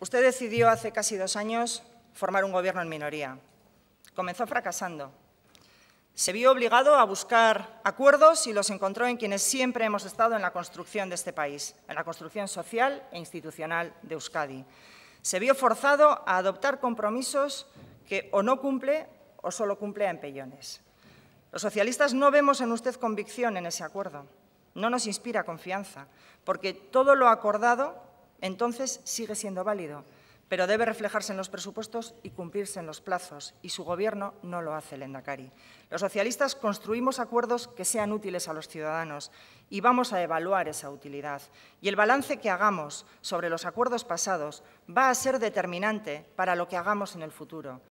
Usted decidió hace casi dos años formar un gobierno en minoría. Comenzó fracasando. Se vio obligado a buscar acuerdos y los encontró en quienes siempre hemos estado en la construcción de este país, en la construcción social e institucional de Euskadi. Se vio forzado a adoptar compromisos que o no cumple o solo cumple a empellones. Los socialistas no vemos en usted convicción en ese acuerdo. No nos inspira confianza, porque todo lo acordado entonces sigue siendo válido, pero debe reflejarse en los presupuestos y cumplirse en los plazos, y su Gobierno no lo hace, el Lendakari. Los socialistas construimos acuerdos que sean útiles a los ciudadanos y vamos a evaluar esa utilidad. Y el balance que hagamos sobre los acuerdos pasados va a ser determinante para lo que hagamos en el futuro.